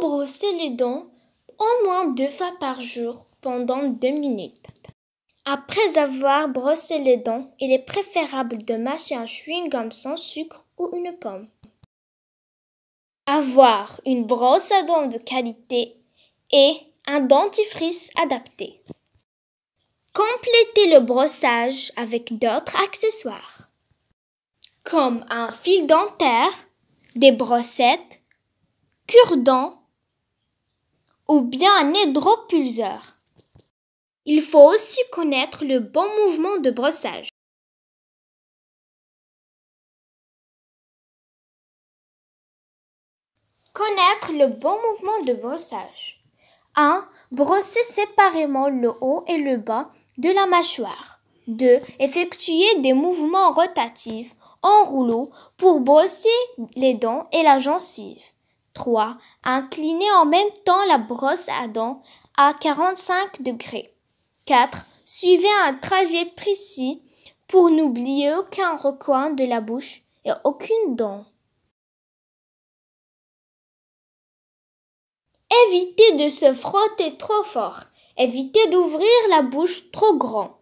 brosser les dents au moins deux fois par jour pendant deux minutes. Après avoir brossé les dents, il est préférable de mâcher un chewing-gum sans sucre ou une pomme. Avoir une brosse à dents de qualité et un dentifrice adapté. Complétez le brossage avec d'autres accessoires, comme un fil dentaire, des brossettes, cure-dents ou bien un hydropulseur. Il faut aussi connaître le bon mouvement de brossage. Connaître le bon mouvement de brossage. 1. Brosser séparément le haut et le bas de la mâchoire. 2. Effectuer des mouvements rotatifs en rouleau pour brosser les dents et la gencive. 3. Inclinez en même temps la brosse à dents à 45 degrés. 4. Suivez un trajet précis pour n'oublier aucun recoin de la bouche et aucune dent. Évitez de se frotter trop fort. Évitez d'ouvrir la bouche trop grand.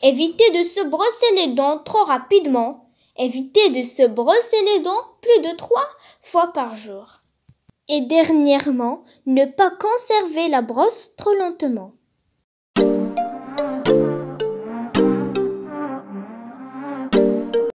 Évitez de se brosser les dents trop rapidement. Évitez de se brosser les dents plus de trois fois par jour. Et dernièrement, ne pas conserver la brosse trop lentement.